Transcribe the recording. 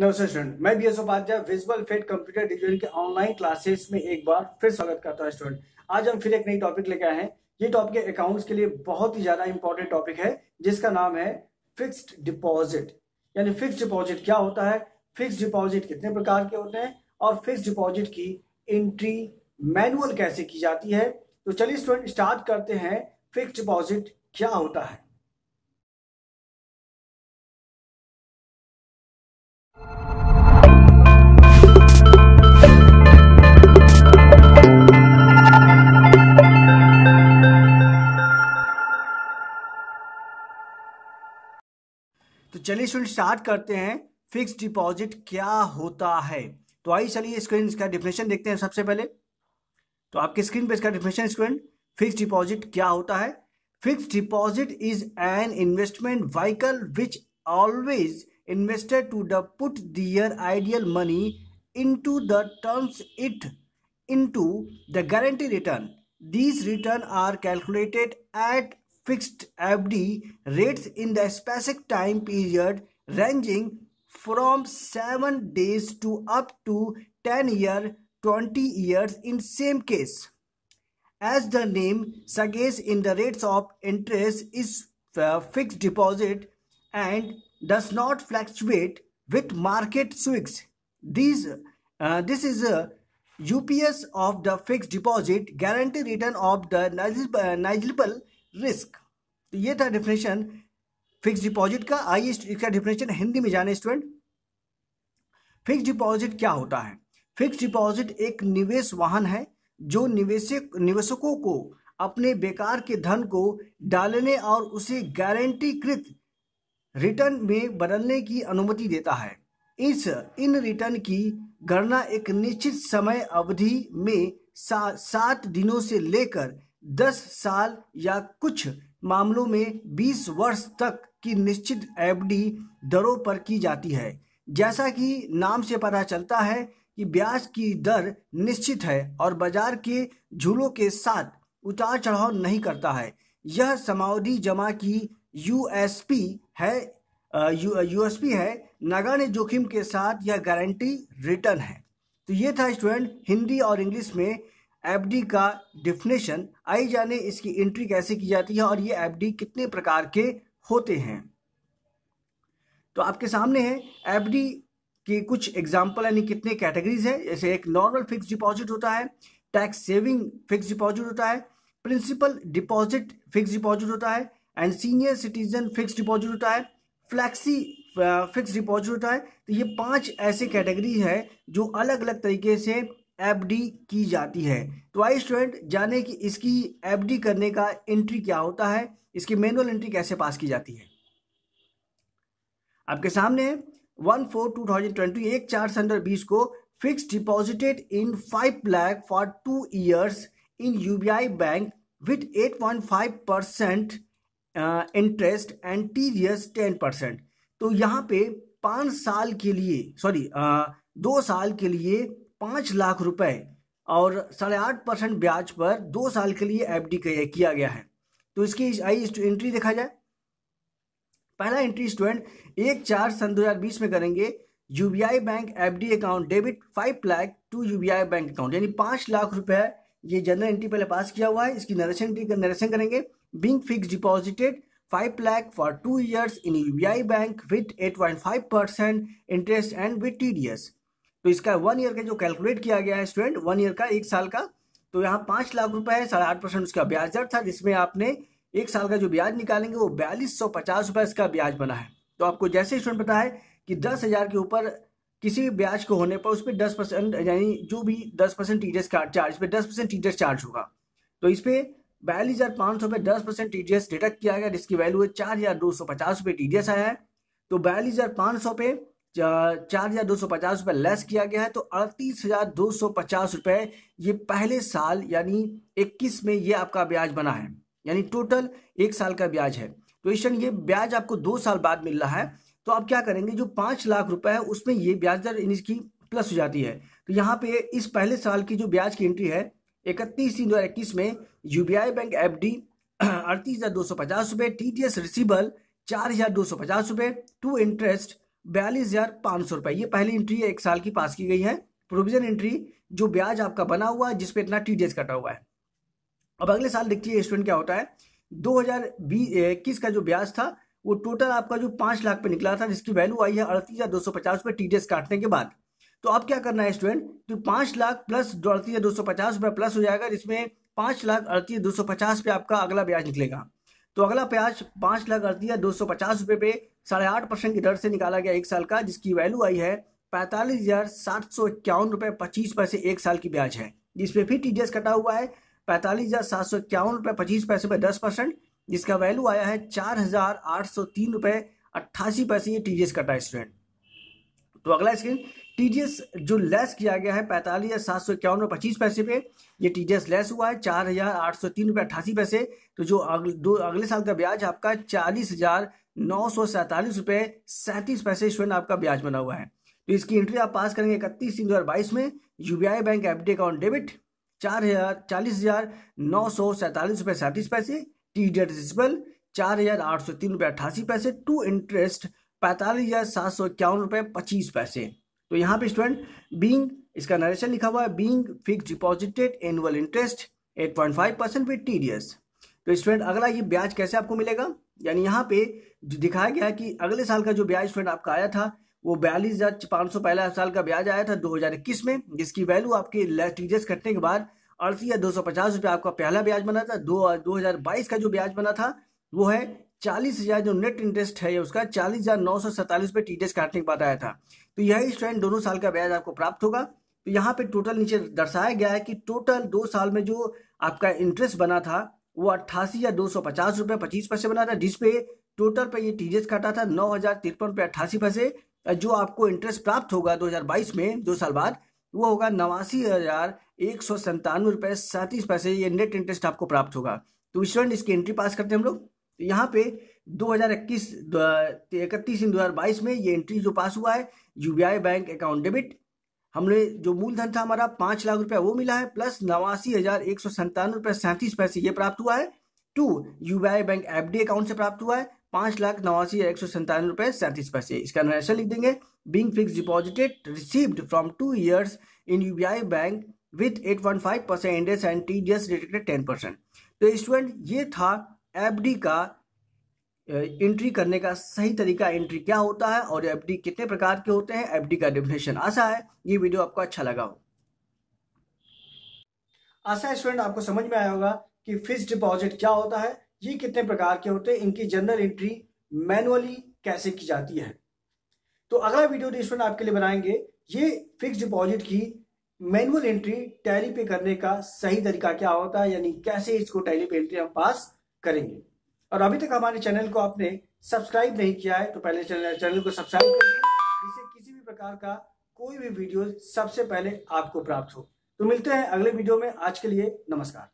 नमस्ते स्टूडेंट मैं B S Upadhyay visual fed computer division के ऑनलाइन क्लासेस में एक बार फिर स्वागत करता हूं स्टूडेंट आज हम फिर एक नई टॉपिक लेकर आए हैं ये टॉपिक अकाउंट्स के लिए बहुत ही ज्यादा इंपॉर्टेंट टॉपिक है जिसका नाम है फिक्स्ड डिपॉजिट यानी फिक्स डिपॉजिट क्या होता है फिक्स डिपॉजिट कितने प्रकार के होते हैं और फिक्स डिपॉजिट की एंट्री मैनुअल कैसे की जाती है तो चलिए स्टूडेंट स्टार्ट करते हैं फिक्स डिपॉजिट क्या होता है चलिए स्टूडेंट स्टार्ट करते हैं फिक्स डिपॉजिट क्या होता है तो आइए चलिए स्क्रीन इसका डिफिनेशन देखते हैं सबसे पहले तो आपके स्क्रीन पे इसका डिफिनेशन स्टूडेंट फिक्स डिपॉजिट क्या होता है fix deposit is an investment vehicle which always invested to the put their ideal money into the terms it into the guarantee return these return are calculated at fixed FD rates in the specific time period ranging from 7 days to up to 10 year 20 years in same case as the name suggests in the rates of interest is fixed deposit and does not fluctuate with market swings these uh, this is a ups of the fixed deposit guarantee return of the negligible uh, risk तो ये था definition fix deposit का आइए इसका definition Hindi में जाने student fix deposit क्या होता है फिक्स डिपॉजिट एक निवेश वाहन है जो निवेशक निवेशकों को अपने बेकार के धन को डालने और उसे गारंटीकृत रिटर्न में बदलने की अनुमति देता है इस इन रिटर्न की गणना एक निश्चित समय अवधि में सा, सात दिनों से लेकर दस साल या कुछ मामलों में बीस वर्ष तक की निश्चित एफडी दरों पर की जाती है जैसा कि नाम से पता चलता है कि ब्याज की दर निश्चित है और बाजार के झूलों के साथ उतार चढ़ाव नहीं करता है यह समावधि जमा की यूएसपी है यूएसपी है नगण्य जोखिम के साथ यह गारंटी रिटर्न है तो ये था स्टूडेंट हिंदी और इंग्लिश में एफडी का डिफिनेशन आई जाने इसकी एंट्री कैसे की जाती है और ये एफडी कितने प्रकार के होते हैं तो आपके सामने है एफडी के कुछ एग्जाम्पल यानी कितने कैटेगरीज हैं जैसे एक नॉर्मल फिक्स डिपॉजिट होता है टैक्स सेविंग फिक्स डिपॉजिट होता है प्रिंसिपल डिपॉजिट फिक्स डिपॉजिट होता है and senior citizen fix deposit होता है फ्लैक्सी फिक्स डिपॉजिट होता है तो ये पांच ऐसे कैटेगरी है जो अलग अलग तरीके से एफडी की जाती है तो आई स्टूडेंट जाने कि इसकी एफडी करने का एंट्री क्या होता है इसकी मैनुअल एंट्री कैसे पास की जाती है आपके सामने one four two thousand twenty एक चार सौ बीस को fix deposited in five lakh for two years in UBI bank with eight point five percent interest and T TDS ten percent तो यहाँ पे पाँच साल के लिए सॉरी uh, दो साल के लिए पांच लाख रुपए और साढ़े आठ परसेंट ब्याज पर दो साल के लिए एफ डी किया गया है तो इसकी आई एंट्री देखा जाए पहला एंट्री स्टूडेंट एक चार सन दो हजार बीस में करेंगे UBI bank F D account debit five lakh to UBI bank account यानी पांच लाख रुपए ये जनरल एंट्री पहले पास किया हुआ है इसकी नरेशन नरेशन करेंगे being fix deposited five lakh for two years in UBI bank with eight point five percent interest and with T D S तो इसका वन ईयर का जो कैलकुलेट किया गया है स्टूडेंट वन ईयर का एक साल का तो यहाँ पाँच लाख रुपए है साढ़े आठ परसेंट उसका ब्याज दर था जिसमें आपने एक साल का जो ब्याज निकालेंगे वो बयालीस सौ पचास रुपये इसका ब्याज बना है तो आपको जैसे स्टूडेंट पता है कि दस हज़ार के ऊपर किसी भी ब्याज को होने पर उस पर दस परसेंट यानी जो भी दस परसेंट टी चार्ज पे दस परसेंट टी चार्ज होगा तो इस पर बयालीस हज़ार पाँच सौ पे दस परसेंट टी डिडक्ट किया गया जिसकी वैल्यू है चार हज़ार दो सौ पचास रुपये टी आया है तो बयालीस हज़ार पाँच सौ पे चार हजार दो सौ पचास रुपये लेस किया गया है तो अड़तीस हजार दो सौ पचास रुपए ये पहले साल यानी इक्कीस में ये आपका ब्याज बना है यानी टोटल एक साल का ब्याज है तो क्वेश्चन ये ब्याज आपको दो साल बाद मिल रहा है तो आप क्या करेंगे जो पांच लाख रुपए है उसमें ये ब्याज दर इसकी प्लस हो जाती है तो यहाँ पे इस पहले साल की जो ब्याज की एंट्री है इकतीस तीन दो हज़ार इक्कीस में यू बैंक एफ डी अड़तीस हज़ार दो सौ पचास रुपए टी टी एस रिसीबल चार हज़ार दो सौ पचास रुपए टू इंटरेस्ट बयालीस हजार पाँच सौ रुपए ये पहली एंट्री है एक साल की पास की गई है प्रोविजन एंट्री जो ब्याज आपका बना हुआ है जिसपे इतना टी कटा हुआ है अब अगले साल देखिए स्टूडेंट क्या होता है दो हजार इक्कीस का जो ब्याज था वो टोटल आपका जो पांच लाख पे निकला था जिसकी वैल्यू आई है अड़तीस हजार दो सौ पचास रुपये टी काटने के बाद तो अब क्या करना है स्टूडेंट तो पांच लाख प्लस अड़तीस हजार दो सौ पचास रुपए प्लस हो जाएगा जिसमें पांच लाख अड़तीस दो सौ पचास पे आपका अगला ब्याज निकलेगा तो अगला ब्याज पांच लाख अड़तीस हजार दो सौ पचास रुपए पे साढ़े आठ परसेंट की दर से निकाला गया एक साल का जिसकी वैल्यू आई है पैंतालीस हजार सात सौ इक्यावन रुपये पच्चीस पैसे एक साल की ब्याज है जिसपे फिर एस कटा हुआ है पैंतालीस हजार सात सौ इक्यावन रुपये पच्चीस पैसे पर दस परसेंट जिसका वैल्यू आया है चार हजार आठ सौ तीन रुपये अट्ठासी पैसे ये टीडीएस कटा है स्टूडेंट तो अगला स्क्रीन टीडीएस जो लेस किया गया है पैंतालीस हजार सात सौ इक्यावन रुपये पच्चीस पैसे पे ये टीडीएस लेस हुआ है चार हजार आठ सौ तीन रुपये अट्ठासी पैसे तो जो अगले दो अगले साल का ब्याज आपका चालीस हजार नौ सौ सैतालीस रुपए सैंतीस पैसे स्वर्ण आपका ब्याज बना हुआ है तो इसकी एंट्री आप पास करेंगे इकतीस तीन दो हज़ार बाईस में UBI bank F account debit चार हज़ार चालीस हज़ार नौ सौ सैतालीस रुपए सैंतीस पैसे टी डी एडिसिबल चार हज़ार आठ सौ तीन रुपए अट्ठासी पैसे टू इंटरेस्ट पैंतालीस हज़ार सात सौ इक्यावन रुपए पच्चीस पैसे तो यहाँ पे स्टूडेंट बींग इसका नरेशन लिखा हुआ है being fix deposited annual interest at point five percent with T D S तो स्टूडेंट अगला ये ब्याज कैसे आपको मिलेगा यानी यहाँ पे दिखाया गया है कि अगले साल का जो ब्याज फ्रेंड आपका आया था वो बयालीस हज़ार पांच सौ पहला साल का ब्याज आया था दो हज़ार इक्कीस में जिसकी वैल्यू आपके टीजेस कटने के बाद अड़तीस या दो सौ पचास रुपया आपका पहला ब्याज बना था दो हज़ार बाईस का जो ब्याज बना था वो है चालीस हज़ार जो नेट इंटरेस्ट है उसका चालीस हज़ार नौ सौ सैतालीस रुपये टीजेस काटने के बाद आया था तो यही स्टैंड दोनों साल का ब्याज आपको प्राप्त होगा तो यहाँ पे टोटल नीचे दर्शाया गया है कि टोटल दो साल में जो आपका इंटरेस्ट बना था वो अट्ठासी या दो सौ पचास रुपये पच्चीस पैसे बना था जिसपे टोटल पे ये टीजीएस काटा था नौ हज़ार तिरपन रुपये अट्ठासी पैसे जो आपको इंटरेस्ट प्राप्त होगा 2022 में दो साल बाद वो होगा नवासी हज़ार एक सौ संतानवे रुपये सैंतीस पैसे ये नेट इंटरेस्ट आपको प्राप्त होगा तो स्टूडेंट इसकी एंट्री पास करते हैं हम लोग तो यहाँ पे 2021 इकतीस इन बाईस में ये एंट्री जो पास हुआ है यूबीआई बैंक अकाउंट डेबिट हमने जो मूलधन था हमारा पांच लाख रुपया वो मिला है प्लस नवासी हजार एक सौ संतानवे रुपये सैंतीस पैसे ये प्राप्त हुआ है to UBI bank FD account से प्राप्त हुआ है पांच लाख नवासी हजार एक सौ संतानवे रुपये सैंतीस पैसे इसका नरेशन लिख देंगे being fix deposited received from two years in UBI bank with eight point five percent index and T D S ten percent तो स्टूडेंट ये था एफ डी का एंट्री करने का सही तरीका एंट्री क्या होता है और एफ कितने प्रकार के होते हैं एफ का डेफिनेशन आशा है ये वीडियो आपको अच्छा लगा हो आशा स्टूडेंट आपको समझ में आया होगा कि फिक्स डिपॉजिट क्या होता है ये कितने प्रकार के होते हैं इनकी जनरल एंट्री मैनुअली कैसे की जाती है तो अगला वीडियो स्टूडेंट आपके लिए बनाएंगे ये फिक्स डिपॉजिट की मैनुअल एंट्री टैली पे करने का सही तरीका क्या होता है यानी कैसे इसको टैली पे एंट्री हम पास करेंगे और अभी तक हमारे चैनल को आपने सब्सक्राइब नहीं किया है तो पहले चैनल चैनल को सब्सक्राइब करिए जिससे किसी भी प्रकार का कोई भी वीडियो सबसे पहले आपको प्राप्त हो तो मिलते हैं अगले वीडियो में आज के लिए नमस्कार